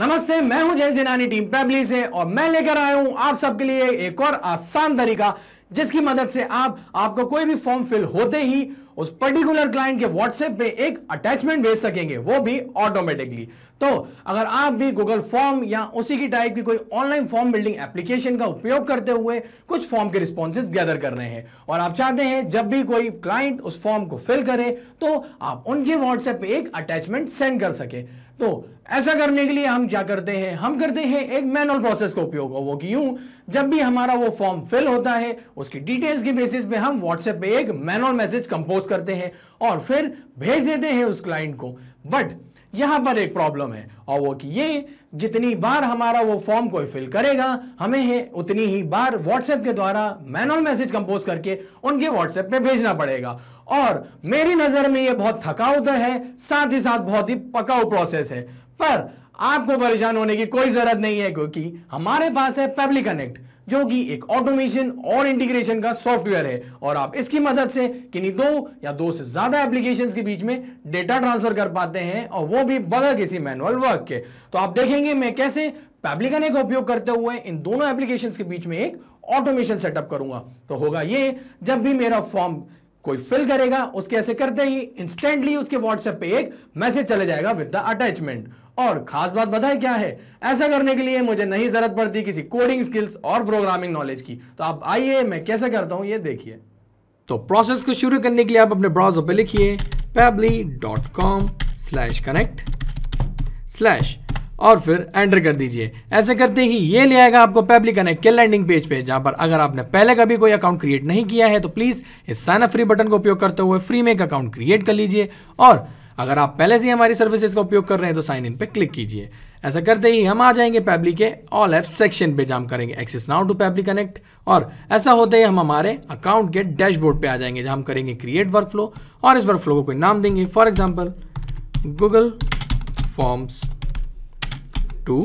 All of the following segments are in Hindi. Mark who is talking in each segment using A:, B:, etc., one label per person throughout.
A: नमस्ते मैं हूं जय जिनानी टीम फैमिली से और मैं लेकर आया हूं आप सबके लिए एक और आसान तरीका जिसकी मदद से आप आपको कोई भी फॉर्म फिल होते ही उस पर्टिकुलर क्लाइंट के व्हाट्सएप पे एक अटैचमेंट भेज सकेंगे वो भी ऑटोमेटिकली तो अगर आप भी गूगल फॉर्म या उसी की टाइप की कोई ऑनलाइन फॉर्म बिल्डिंग एप्लीकेशन का उपयोग करते हुए कुछ फॉर्म के रिस्पॉन्सेज गैदर कर रहे हैं और आप चाहते हैं जब भी कोई क्लाइंट उस फॉर्म को फिल करे तो आप उनके व्हाट्सएप पे एक अटैचमेंट सेंड कर सके तो ऐसा करने के लिए हम क्या करते हैं हम करते हैं एक मैनुअल प्रोसेस का उपयोग वो कि यूं जब भी हमारा वो फॉर्म फिल होता है उसकी डिटेल्स के बेसिस पे हम व्हाट्सएप पे एक मैनुअल मैसेज कंपोज करते हैं और फिर भेज देते हैं उस क्लाइंट को बट यहां पर एक प्रॉब्लम है और वो कि ये जितनी बार हमारा वो फॉर्म कोई फिल करेगा हमें है उतनी ही बार व्हाट्सएप के द्वारा मैनुअल मैसेज कंपोज करके उनके व्हाट्सएप पे भेजना पड़ेगा और मेरी नज़र में ये बहुत थकाउदर है साथ ही साथ बहुत ही पकाऊ प्रोसेस है पर आपको परेशान होने की कोई ज़रूरत नहीं है क्योंकि हमारे पास है पब्लिक कनेक्ट जो कि एक ऑटोमेशन और इंटीग्रेशन का सॉफ्टवेयर है और आप इसकी मदद से किन्हीं दो या दो से ज़्यादा एप्लीकेशन के बीच में डेटा ट्रांसफ़र कर पाते हैं और वो भी बगैर किसी मैनुअल वर्क के तो आप देखेंगे मैं कैसे पैब्लिकन का उपयोग करते हुए इन दोनों एप्लीकेशन के बीच में एक ऑटोमेशन सेटअप करूंगा तो होगा ये जब भी मेरा फॉर्म कोई फिल करेगा उसके ऐसे करते ही इंस्टेंटली उसके व्हाट्सएप पे एक मैसेज चले जाएगा विद द अटैचमेंट और खास बात बताए क्या है ऐसा करने के लिए मुझे नहीं जरूरत पड़ती किसी कोडिंग स्किल्स और प्रोग्रामिंग नॉलेज की तो आप आइए मैं कैसे करता हूं ये देखिए तो प्रोसेस को शुरू करने के लिए आप अपने ब्राउजर पे लिखिए Pabbly dot com slash connect slash और फिर एंटर कर दीजिए ऐसे करते ही ये ले आएगा आपको पब्लिक कनेक्ट के लैंडिंग पेज पे जहां पर अगर आपने पहले कभी कोई अकाउंट क्रिएट नहीं किया है तो प्लीज़ इस साइन अप फ्री बटन का उपयोग करते हुए फ्री में एक अकाउंट क्रिएट कर लीजिए और अगर आप पहले से हमारी सर्विसेज का उपयोग कर रहे हैं तो साइन इन पे क्लिक कीजिए ऐसा करते ही हम आ जाएंगे पैबली के ऑल एप सेक्शन पे जाम करेंगे access now to Pabbly connect और ऐसा होते ही हम हमारे अकाउंट के डैशबोर्ड पे आ जाएंगे जहां हम करेंगे क्रिएट वर्क फ्लो और इस वर्क फ्लो को कोई नाम देंगे for example Google forms to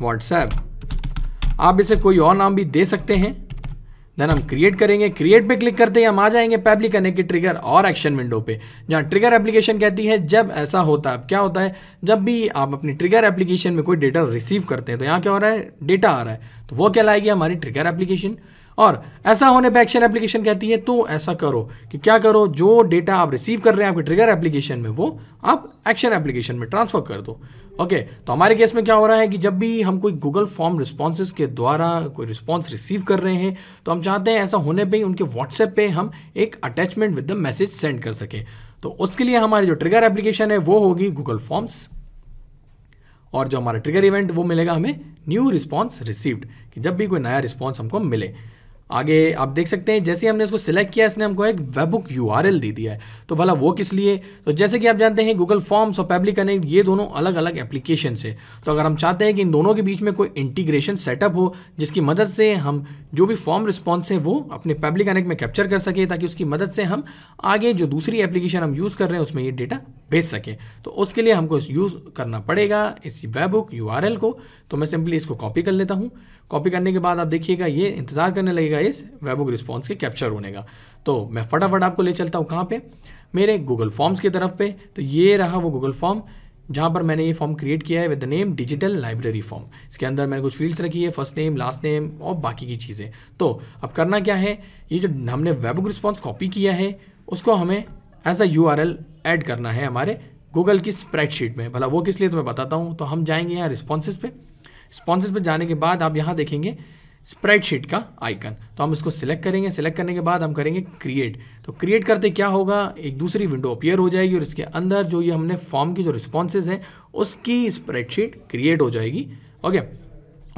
A: WhatsApp आप इसे कोई और नाम भी दे सकते हैं देन हम क्रिएट करेंगे क्रिएट पे क्लिक करते ही हम आ जाएंगे पैबली कनेक्ट ट्रिगर और एक्शन विंडो पे जहाँ ट्रिगर एप्लीकेशन कहती है जब ऐसा होता है क्या होता है जब भी आप अपनी ट्रिगर एप्लीकेशन में कोई डेटा रिसीव करते हैं तो यहाँ क्या हो रहा है डेटा आ रहा है तो वो क्या लाएगी हमारी ट्रिगर एप्लीकेशन और ऐसा होने पर एक्शन एप्लीकेशन कहती है तो ऐसा करो कि क्या करो जो डेटा आप रिसीव कर रहे हैं आपके ट्रिगर एप्लीकेशन में वो आप एक्शन एप्लीकेशन में ट्रांसफर कर दो ओके okay, तो हमारे केस में क्या हो रहा है कि जब भी हम कोई गूगल फॉर्म रिस्पॉन्स के द्वारा कोई रिस्पॉन्स रिसीव कर रहे हैं तो हम चाहते हैं ऐसा होने पे ही उनके व्हाट्सएप पे हम एक attachment with the message send कर सकें तो उसके लिए हमारी जो ट्रिगर एप्लीकेशन है वो होगी गूगल फॉर्म्स और जो हमारा ट्रिगर इवेंट वो मिलेगा हमें न्यू रिस्पॉन्स रिसीव्ड कि जब भी कोई नया रिस्पॉन्स हमको मिले आगे आप देख सकते हैं जैसे हमने इसको सिलेक्ट किया इसने हमको एक बुक यू दे दिया है तो भला वो किस लिए तो जैसे कि आप जानते हैं गूगल फॉर्म्स और पब्लिक कनेक्ट ये दोनों अलग अलग एप्लीकेशन है तो अगर हम चाहते हैं कि इन दोनों के बीच में कोई इंटीग्रेशन सेटअप हो जिसकी मदद से हम जो भी फॉर्म रिस्पॉन्स है वो अपने पब्लिक कनेक्ट में कैप्चर कर सके ताकि उसकी मदद से हम आगे जो दूसरी एप्लीकेशन हम यूज़ कर रहे हैं उसमें ये डेटा भेज सकें तो उसके लिए हमको यूज़ करना पड़ेगा इस वेबुक यू को तो मैं सिंपली इसको कॉपी कर लेता हूँ कॉपी करने के बाद आप देखिएगा ये इंतज़ार करने लगेगा इस वेबुक रिस्पॉन्स के कैप्चर होने का तो मैं फटाफट आपको ले चलता हूँ कहाँ पर मेरे गूगल फॉर्म्स की तरफ पे तो ये रहा वो गूगल फॉर्म जहाँ पर मैंने ये फॉर्म क्रिएट किया है with the name digital library form इसके अंदर मैंने कुछ फील्ड्स रखी है फर्स्ट नेम लास्ट नेम और बाकी की चीज़ें तो अब करना क्या है ये जो हमने वेबुक रिस्पॉन्स कॉपी किया है उसको हमें as a U R L add करना है हमारे गूगल की स्प्रेडशीट में भला वो किस लिए तो मैं बताता हूँ तो हम जाएंगे यहाँ रिस्पॉन्सेज पे स्पॉन्सर्स पर जाने के बाद आप यहाँ देखेंगे स्प्रेडशीट का आइकन तो हम इसको सिलेक्ट करेंगे सिलेक्ट करने के बाद हम करेंगे क्रिएट तो क्रिएट करते क्या होगा एक दूसरी विंडो अपीयर हो जाएगी और इसके अंदर जो ये हमने फॉर्म की जो रिस्पॉन्सेज हैं उसकी स्प्रेडशीट क्रिएट हो जाएगी ओके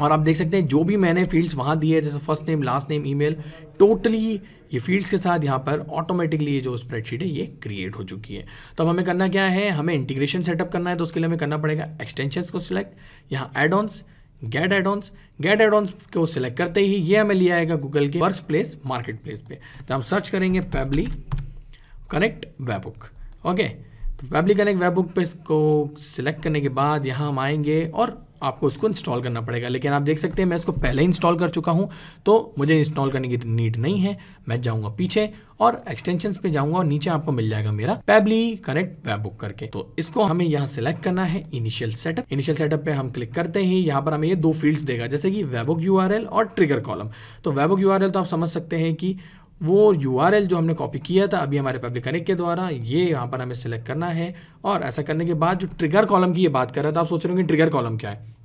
A: और आप देख सकते हैं जो भी मैंने फील्ड्स वहाँ दिए जैसे first name last name email totally ये फील्ड्स के साथ यहाँ पर ऑटोमेटिकली ये जो स्प्रेडशीट है ये क्रिएट हो चुकी है तो अब हमें करना क्या है हमें इंटीग्रेशन सेटअप करना है तो उसके लिए हमें करना पड़ेगा एक्सटेंशंस को सिलेक्ट यहाँ addons get addons get addons को सिलेक्ट करते ही ये हमें लिया आएगा गूगल के वर्क प्लेस मार्केट प्लेस पे तो हम सर्च करेंगे पेबली कनेक्ट वेबुक ओके तो पेबली कनेक्ट वेबुक पे इसको सिलेक्ट करने के बाद यहाँ हम आएंगे और आपको उसको इंस्टॉल करना पड़ेगा लेकिन आप देख सकते हैं मैं इसको पहले इंस्टॉल कर चुका हूं तो मुझे इंस्टॉल करने की नीड नहीं है मैं जाऊँगा पीछे और एक्सटेंशन पे जाऊंगा और नीचे आपको मिल जाएगा मेरा पेबली कनेक्ट वेब बुक करके तो इसको हमें यहाँ सेलेक्ट करना है इनिशियल सेटअप इनिशियल सेटअप पे हम क्लिक करते ही यहाँ पर हमें ये दो फील्ड्स देगा जैसे कि वेबुक यू और ट्रिगर कॉलम तो वेबुक यू तो आप समझ सकते हैं कि वो यू जो हमने कॉपी किया था अभी हमारे पब्लिक कनेक्ट के द्वारा ये यहाँ पर हमें सेलेक्ट करना है और ऐसा करने के बाद जो ट्रिगर कॉलम की ये बात कर रहा था तो आप सोच रहे होंगे ट्रिगर कॉलम क्या है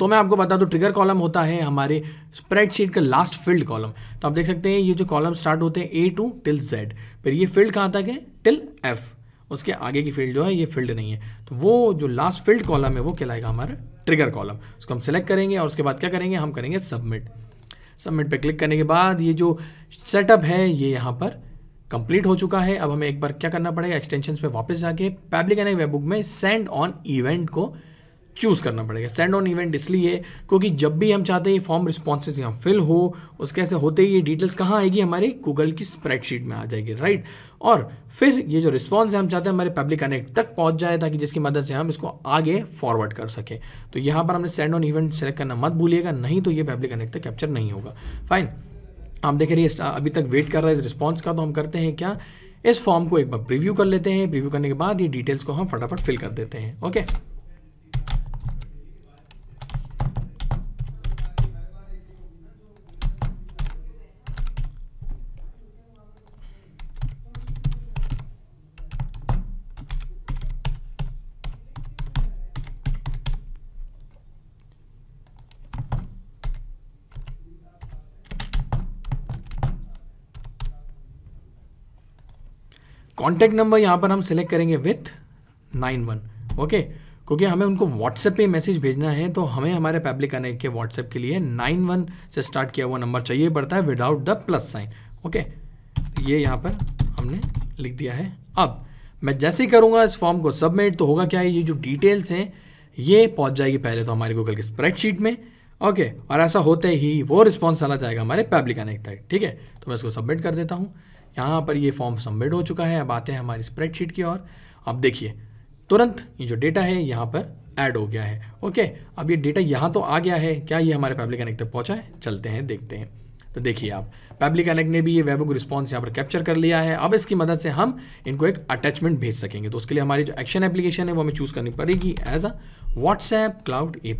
A: तो मैं आपको बता दूं ट्रिगर कॉलम होता है हमारे स्प्रेडशीट का लास्ट फील्ड कॉलम तो आप देख सकते हैं ये जो कॉलम स्टार्ट होते हैं ए टू टिल जेड फिर ये फील्ड कहाँ तक है टिल एफ़ उसके आगे की फील्ड जो है ये फील्ड नहीं है तो वो जो लास्ट फील्ड कॉलम है वो कहलाएगा हमारा ट्रिगर कॉलम उसको हम सिलेक्ट करेंगे और उसके बाद क्या करेंगे हम करेंगे सबमिट सबमिट पे क्लिक करने के बाद ये जो सेटअप है ये यहाँ पर कंप्लीट हो चुका है अब हमें एक बार क्या करना पड़ेगा एक्सटेंशन पे वापस जाके पब्लिक एन वेबबुक में सेंड ऑन इवेंट को चूज़ करना पड़ेगा सेंड ऑन इवेंट इसलिए क्योंकि जब भी हम चाहते हैं फॉर्म रिस्पॉन्सेज यहाँ फिल हो उसके ऐसे होते ही ये डिटेल्स कहाँ आएगी हमारे गूगल की स्प्रेडशीट में आ जाएगी राइट और फिर ये जो रिस्पॉन्स है हम चाहते हैं हमारे पब्लिक कनेक्ट तक पहुँच जाए ताकि जिसकी मदद से हम इसको आगे फॉरवर्ड कर सकें तो यहाँ पर हमने सेंड ऑन इवेंट सेलेक्ट करना मत भूलिएगा नहीं तो ये पब्लिक कनेक्ट तक कैप्चर नहीं होगा फाइन आप देख रहे हैं अभी तक वेट कर रहा है इस रिस्पॉन्स का तो हम करते हैं क्या इस फॉर्म को एक बार प्रीव्यू कर लेते हैं प्रीव्यू करने के बाद ये डिटेल्स को हम फटाफट फिल कर देते हैं ओके कॉन्टैक्ट नंबर यहाँ पर हम सिलेक्ट करेंगे विथ नाइन वन ओके क्योंकि हमें उनको व्हाट्सएप पे मैसेज भेजना है तो हमें हमारे पब्लिक कनेक्ट के व्हाट्सएप के लिए नाइन वन से स्टार्ट किया हुआ नंबर चाहिए पड़ता है without the plus sign okay ये यहाँ पर हमने लिख दिया है अब मैं जैसे ही करूँगा इस फॉर्म को सबमिट तो होगा क्या है ये जो डिटेल्स हैं ये पहुँच जाएगी पहले तो हमारे गूगल की स्प्रेडशीट में ओके okay, और ऐसा होते ही वो रिस्पॉन्स चला जाएगा हमारे पब्लिक कनेक्ट तक ठीक है तो मैं इसको सबमिट कर देता हूँ यहाँ पर ये फॉर्म सबमिट हो चुका है अब आते हैं हमारी स्प्रेडशीट की ओर अब देखिए तुरंत ये जो डेटा है यहाँ पर ऐड हो गया है ओके अब ये डेटा यहाँ तो आ गया है क्या ये हमारे पब्लिक कनेक्ट तक पहुँचा है चलते हैं देखते हैं तो देखिए आप पब्लिक कनेक्ट ने भी ये वेबुक रिस्पॉन्स यहाँ पर कैप्चर कर लिया है अब इसकी मदद से हम इनको एक अटैचमेंट भेज सकेंगे तो उसके लिए हमारी जो एक्शन एप्लीकेशन है वो हमें चूज़ करनी पड़ेगी as a WhatsApp cloud A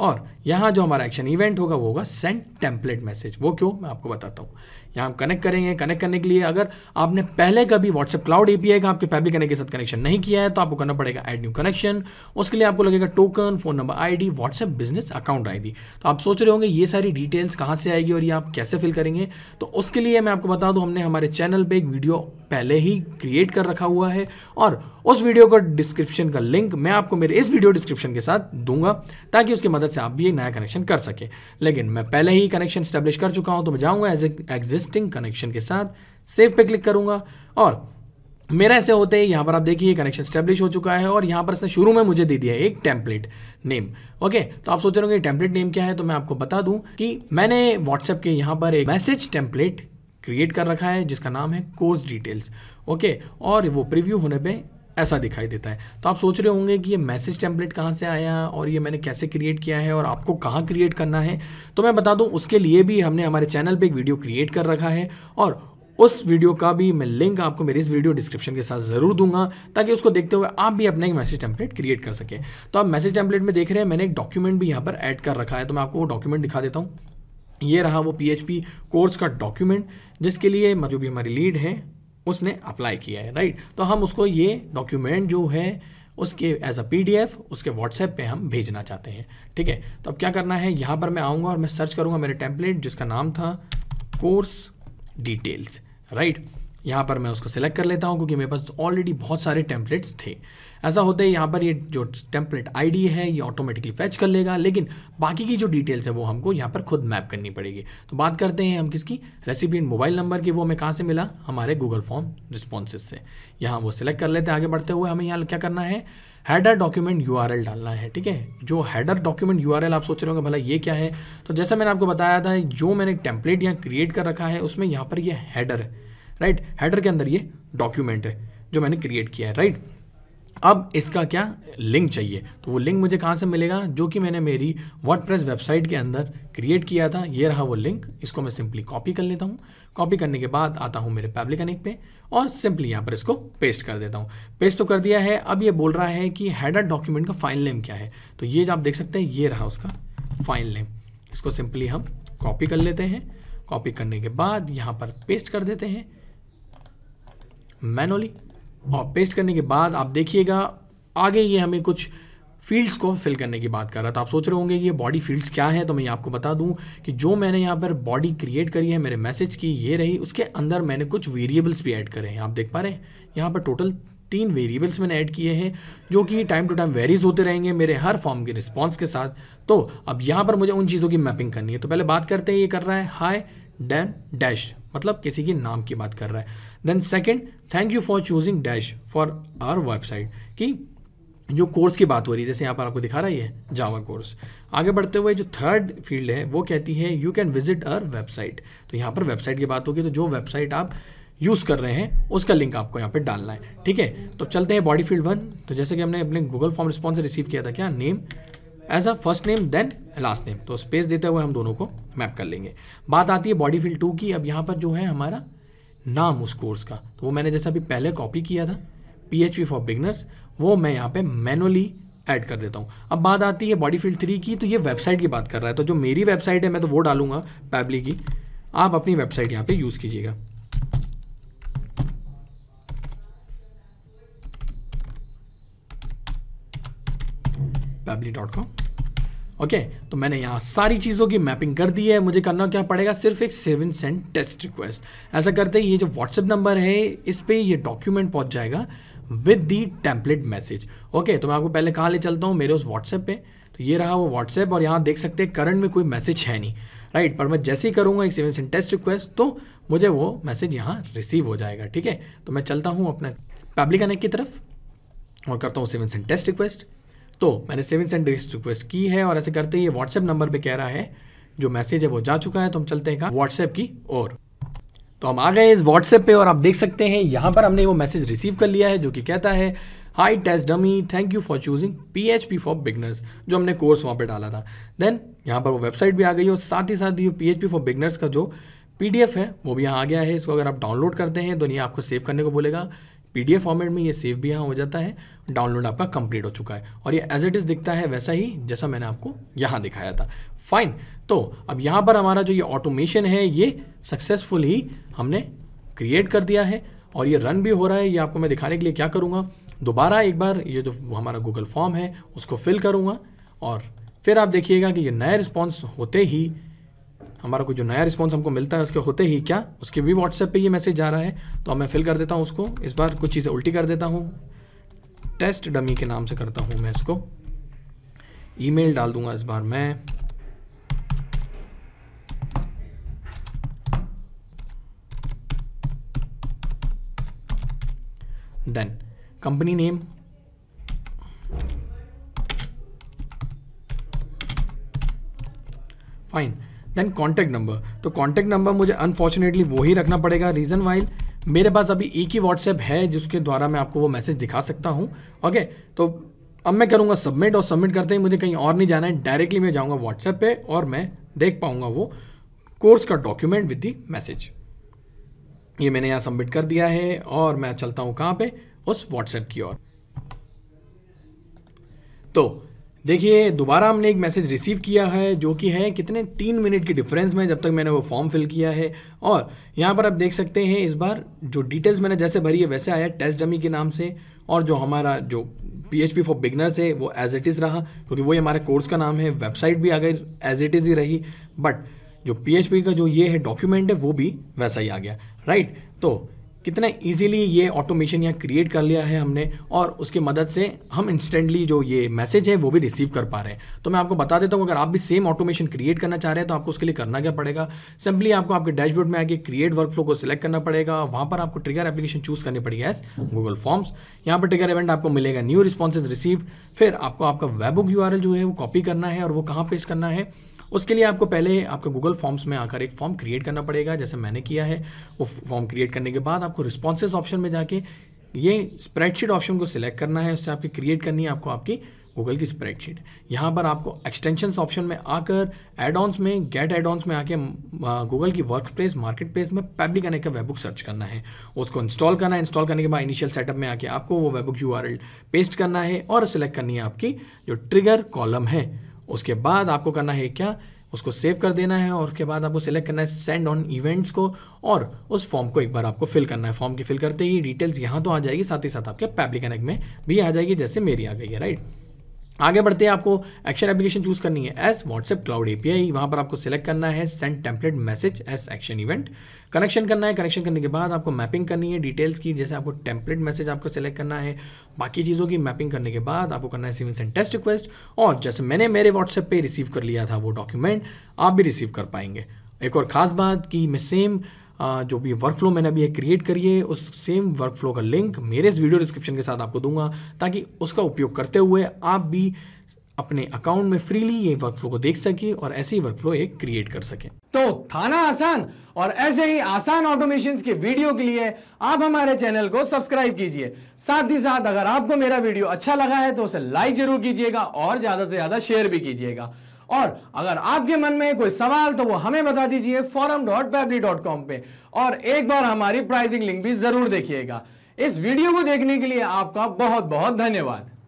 A: और यहाँ जो हमारा एक्शन इवेंट होगा वो होगा सेंड टेम्पलेट मैसेज वो क्यों मैं आपको बताता हूँ यहाँ हम कनेक्ट करेंगे कनेक्ट करने के लिए अगर आपने पहले कभी व्हाट्सएप क्लाउड एपीआई का आपके फैब्रिक कनेक्ट के साथ कनेक्शन नहीं किया है तो आपको करना पड़ेगा एड न्यू कनेक्शन उसके लिए आपको लगेगा token phone number ID WhatsApp business account ID तो आप सोच रहे होंगे ये सारी डिटेल्स कहाँ से आएगी और ये आप कैसे फिल करेंगे तो उसके लिए मैं आपको बता दूँ हमने हमारे चैनल पर एक वीडियो पहले ही क्रिएट कर रखा हुआ है और उस वीडियो का डिस्क्रिप्शन का लिंक मैं आपको मेरे इस वीडियो डिस्क्रिप्शन के साथ दूंगा ताकि उसकी मदद से आप भी एक नया कनेक्शन कर सकें लेकिन मैं पहले ही कनेक्शन स्टैब्लिश कर चुका हूं तो मैं जाऊंगा एज एग्जिस्टिंग कनेक्शन के साथ सेव पे क्लिक करूंगा और मेरा ऐसे होते ही यहाँ पर आप देखिए कनेक्शन स्टैब्लिश हो चुका है और यहाँ पर इसने शुरू में मुझे दे दिया है एक टेम्पलेट नेम ओके तो आप सोच रहे होंगे टेम्पलेट नेम क्या है तो मैं आपको बता दूँ कि मैंने व्हाट्सएप के यहाँ पर एक मैसेज टेम्पलेट क्रिएट कर रखा है जिसका नाम है कोर्स डिटेल्स ओके और वो प्रीव्यू होने पे ऐसा दिखाई देता है तो आप सोच रहे होंगे कि ये मैसेज टेम्पलेट कहाँ से आया और ये मैंने कैसे क्रिएट किया है और आपको कहाँ क्रिएट करना है तो मैं बता दूँ उसके लिए भी हमने हमारे चैनल पर एक वीडियो क्रिएट कर रखा है और उस वीडियो का भी मैं लिंक आपको मेरे इस वीडियो डिस्क्रिप्शन के साथ ज़रूर दूंगा ताकि उसको देखते हुए आप भी अपना एक मैसेज टेम्पलेट क्रिएट कर सकें तो आप मैसेज टेम्पलेट में देख रहे हैं मैंने एक डॉक्यूमेंट भी यहाँ पर ऐड कर रखा है तो मैं आपको वो डॉक्यूमेंट दिखा देता हूँ ये रहा वो पी कोर्स का डॉक्यूमेंट जिसके लिए जो भी हमारी लीड है उसने अप्लाई किया है राइट तो हम उसको ये डॉक्यूमेंट जो है उसके एज अ पी उसके व्हाट्सएप पे हम भेजना चाहते हैं ठीक है तो अब क्या करना है यहाँ पर मैं आऊँगा और मैं सर्च करूँगा मेरे टेम्पलेट जिसका नाम था कोर्स डिटेल्स राइट यहाँ पर मैं उसको सिलेक्ट कर लेता हूँ क्योंकि मेरे पास ऑलरेडी बहुत सारे टेम्पलेट्स थे ऐसा होता है यहाँ पर ये जो टेम्पलेट आईडी है ये ऑटोमेटिकली फैच कर लेगा लेकिन बाकी की जो डिटेल्स है वो हमको यहाँ पर खुद मैप करनी पड़ेगी तो बात करते हैं हम किसकी रेसिपी एंड मोबाइल नंबर की वो हमें कहाँ से मिला हमारे गूगल फॉर्म रिस्पॉन्सेज से यहाँ वो सिलेक्ट कर लेते हैं आगे बढ़ते हुए हमें यहाँ क्या करना है हैडर डॉक्यूमेंट यू डालना है ठीक है जो हैडर डॉक्यूमेंट यू आप सोच रहे हो भला ये क्या है तो जैसा मैंने आपको बताया था जो मैंने टेम्पलेट यहाँ क्रिएट कर रखा है उसमें यहाँ पर यह हैडर है राइट हेडर के अंदर ये डॉक्यूमेंट है जो मैंने क्रिएट किया है राइट अब इसका क्या लिंक चाहिए तो वो लिंक मुझे कहाँ से मिलेगा जो कि मैंने मेरी वर्डप्रेस वेबसाइट के अंदर क्रिएट किया था ये रहा वो लिंक इसको मैं सिंपली कॉपी कर लेता हूँ कॉपी करने के बाद आता हूँ मेरे पैब्लिक कनेक्ट पे और सिंपली यहाँ पर इसको पेस्ट कर देता हूँ पेस्ट तो कर दिया है अब ये बोल रहा है कि हेडर डॉक्यूमेंट का फाइल नेम क्या है तो ये आप देख सकते हैं ये रहा उसका फाइल नेम इसको सिंपली हम कॉपी कर लेते हैं कॉपी करने के बाद यहाँ पर पेस्ट कर देते हैं मैनुअली और पेस्ट करने के बाद आप देखिएगा आगे ये हमें कुछ फील्ड्स को फिल करने की बात कर रहा था आप सोच रहे होंगे ये बॉडी फील्ड्स क्या है तो मैं आपको बता दूं कि जो मैंने यहाँ पर बॉडी क्रिएट करी है मेरे मैसेज की ये रही उसके अंदर मैंने कुछ वेरिएबल्स भी ऐड करे हैं आप देख पा रहे हैं यहाँ पर टोटल तीन वेरिएबल्स मैंने ऐड किए हैं जो कि टाइम टू टाइम वेरीज होते रहेंगे मेरे हर फॉर्म के रिस्पॉन्स के साथ तो अब यहाँ पर मुझे उन चीज़ों की मैपिंग करनी है तो पहले बात करते हैं ये कर रहा है हाई डैन डैश मतलब किसी के नाम की बात कर रहा है then second thank you for choosing dash for our website कि जो कोर्स की बात हो रही है जैसे यहाँ पर आपको दिखा रहा है जावा कोर्स आगे बढ़ते हुए जो थर्ड फील्ड है वो कहती है you can visit our website तो यहाँ पर वेबसाइट की बात होगी तो जो वेबसाइट आप यूज़ कर रहे हैं उसका लिंक आपको यहाँ पे डालना है ठीक है तो चलते हैं बॉडी फील्ड वन तो जैसे कि हमने अपने गूगल फॉर्म रिस्पॉन्स रिसीव किया था क्या name as a first name then last name तो स्पेस देते हुए हम दोनों को मैप कर लेंगे बात आती है बॉडी फील्ड टू की अब यहाँ पर जो है हमारा नाम उस कोर्स का तो वो मैंने जैसा अभी पहले कॉपी किया था P H P for beginners वो मैं यहाँ पे मैनुअली ऐड कर देता हूँ अब बात आती है बॉडी फील्ड थ्री की तो ये वेबसाइट की बात कर रहा है तो जो मेरी वेबसाइट है मैं तो वो डालूंगा पैबली की आप अपनी वेबसाइट यहाँ पे यूज़ कीजिएगा पैबली डॉट कॉम ओके तो मैंने यहाँ सारी चीज़ों की मैपिंग कर दी है मुझे करना क्या पड़ेगा सिर्फ एक सेवन सेंट टेस्ट रिक्वेस्ट ऐसा करते ही ये जो व्हाट्सएप नंबर है इस पर ये डॉक्यूमेंट पहुँच जाएगा with the template message okay तो मैं आपको पहले कहाँ ले चलता हूँ मेरे उस व्हाट्सएप पे तो ये रहा वो व्हाट्सएप और यहाँ देख सकते हैं करंट में कोई मैसेज है नहीं राइट पर मैं जैसे ही करूँगा एक सेवन सेंट टेस्ट रिक्वेस्ट तो मुझे वो मैसेज यहाँ रिसीव हो जाएगा ठीक है तो मैं चलता हूँ अपना पब्लिक कनेक्ट की तरफ और करता हूँ सेवन सेंट टेस्ट रिक्वेस्ट तो मैंने सेवन सेंड रिक्वेस्ट की है और ऐसे करते ही ये व्हाट्सएप नंबर पे कह रहा है जो मैसेज है वो जा चुका है तो हम चलते हैं कहा व्हाट्सएप की ओर तो हम आ गए इस व्हाट्सएप पे और आप देख सकते हैं यहाँ पर हमने वो मैसेज रिसीव कर लिया है जो कि कहता है hi test dummy thank you for choosing P H P for beginners जो हमने कोर्स वहाँ पर डाला था देन यहाँ पर वो वेबसाइट भी आ गई और साथ ही साथ ये P H P for beginners का जो पी डी एफ है वो भी यहाँ आ गया है इसको अगर आप डाउनलोड करते हैं तो नहीं आपको सेव करने को बोलेगा पी फॉर्मेट में ये सेव भी यहाँ हो जाता है डाउनलोड आपका कंप्लीट हो चुका है और ये एज इट इज़ दिखता है वैसा ही जैसा मैंने आपको यहाँ दिखाया था फाइन तो अब यहाँ पर हमारा जो ये ऑटोमेशन है ये सक्सेसफुल ही हमने क्रिएट कर दिया है और ये रन भी हो रहा है ये आपको मैं दिखाने के लिए क्या करूँगा दोबारा एक बार ये जो हमारा गूगल फॉर्म है उसको फिल करूँगा और फिर आप देखिएगा कि ये नए रिस्पॉन्स होते ही हमारा कोई जो नया रिस्पॉन्स हमको मिलता है उसके होते ही क्या उसके भी व्हाट्सएप पे ये मैसेज जा रहा है तो अब मैं फिल कर देता हूँ उसको इस बार कुछ चीज़ें उल्टी कर देता हूँ टेस्ट डमी के नाम से करता हूँ मैं इसको ईमेल डाल दूंगा इस बार मैं then company name fine then contact number तो कॉन्टैक्ट नंबर मुझे अनफॉर्चुनेटली वही रखना पड़ेगा रीज़न वाइल मेरे पास अभी एक ही व्हाट्सएप है जिसके द्वारा मैं आपको वो मैसेज दिखा सकता हूँ ओके तो अब मैं करूँगा सबमिट और सबमिट करते ही मुझे कहीं और नहीं जाना है डायरेक्टली मैं जाऊँगा व्हाट्सएप पे और मैं देख पाऊँगा वो कोर्स का डॉक्यूमेंट विद दी मैसेज ये मैंने यहाँ सबमिट कर दिया है और मैं चलता हूँ कहाँ पे उस व्हाट्सएप की ओर तो देखिए दोबारा हमने एक मैसेज रिसीव किया है जो कि है कितने तीन मिनट की डिफरेंस में जब तक मैंने वो फॉर्म फिल किया है और यहाँ पर आप देख सकते हैं इस बार जो डिटेल्स मैंने जैसे भरी है वैसे आया टेस्ट डमी के नाम से और जो हमारा जो P H P for beginners है वो एज इट इज़ रहा क्योंकि वही हमारे कोर्स का नाम है वेबसाइट भी आ गई एज इट इज़ ही रही बट जो पी एच पी का जो ये है डॉक्यूमेंट है वो भी वैसा ही आ गया राइट तो कितना इजीली ये ऑटोमेशन यहाँ क्रिएट कर लिया है हमने और उसकी मदद से हम इंस्टेंटली जो ये मैसेज है वो भी रिसीव कर पा रहे हैं तो मैं आपको बता देता हूँ अगर आप भी सेम ऑटोमेशन क्रिएट करना चाह रहे हैं तो आपको उसके लिए करना क्या पड़ेगा सिंपली आपको आपके डैशबोर्ड में आके क्रिएट वर्कफ्लो को सिलेक्ट करना पड़ेगा वहाँ पर आपको ट्रिगर एप्लीकेशन चूज करनी पड़ेगी एज गूगल फॉर्म्स यहाँ पर ट्रिगर इवेंट आपको मिलेगा न्यू रिस्पॉन्सेज रिसीव फिर आपको आपका वेबुक यू जो है वो कॉपी करना है और वो कहाँ पेश करना है उसके लिए आपको पहले आपको गूगल फॉर्म्स में आकर एक फॉर्म क्रिएट करना पड़ेगा जैसे मैंने किया है वो फॉर्म क्रिएट करने के बाद आपको रिस्पॉन्सेज ऑप्शन में जाके ये स्प्रेडशीट ऑप्शन को सिलेक्ट करना है उससे आपकी क्रिएट करनी है आपको आपकी गूगल की स्प्रेडशीट यहाँ पर आपको एक्सटेंशंस ऑप्शन में आकर एड ऑन्स में गेट एड ऑन्स में आके गूगल की वर्क प्लेस मार्केट प्लेस में पब्लिक कनेक्ट का वेबुक सर्च करना है उसको इंस्टॉल करना है इंस्टॉल करने के बाद इनिशियल सेटअप में आके आपको वो वेबबुक यू पेस्ट करना है और सिलेक्ट करनी है आपकी जो ट्रिगर कॉलम है उसके बाद आपको करना है क्या उसको सेव कर देना है और उसके बाद आपको सिलेक्ट करना है सेंड ऑन इवेंट्स को और उस फॉर्म को एक बार आपको फिल करना है फॉर्म की फिल करते ही डिटेल्स यहाँ तो आ जाएगी साथ ही साथ आपके पैब्लिक कनेक्ट में भी आ जाएगी जैसे मेरी आ गई है राइट आगे बढ़ते हैं आपको एक्शन एप्लीकेशन चूज करनी है एस व्हाट्सएप क्लाउड एपीआई वहाँ पर आपको सिलेक्ट करना है send template message as action event connection करना है कनेक्शन करने के बाद आपको मैपिंग करनी है डिटेल्स की जैसे आपको टेम्पलेट मैसेज आपको सिलेक्ट करना है बाकी चीज़ों की मैपिंग करने के बाद आपको करना है सिविल सेंड टेस्ट रिक्वेस्ट और जैसे मैंने मेरे व्हाट्सएप पर रिसीव कर लिया था वो डॉक्यूमेंट आप भी रिसीव कर पाएंगे एक और ख़ास बात कि मैं सेम जो भी वर्क फ्लो मैंने अभी क्रिएट करी है उस सेम वर्क फ्लो का लिंक मेरे इस वीडियो डिस्क्रिप्शन के साथ आपको दूंगा ताकि उसका उपयोग करते हुए आप भी अपने अकाउंट में फ्रीली ये वर्क फ्लो को देख सके और ऐसे ही वर्क फ्लो एक क्रिएट कर सके तो थाना आसान और ऐसे ही आसान ऑटोमेशन के वीडियो के लिए आप हमारे चैनल को सब्सक्राइब कीजिए साथ ही साथ अगर आपको मेरा वीडियो अच्छा लगा है तो उसे लाइक जरूर कीजिएगा और ज्यादा से ज्यादा शेयर भी कीजिएगा और अगर आपके मन में कोई सवाल तो वो हमें बता दीजिए forum dot Pabbly dot com पे और एक बार हमारी प्राइजिंग लिंक भी जरूर देखिएगा इस वीडियो को देखने के लिए आपका बहुत बहुत धन्यवाद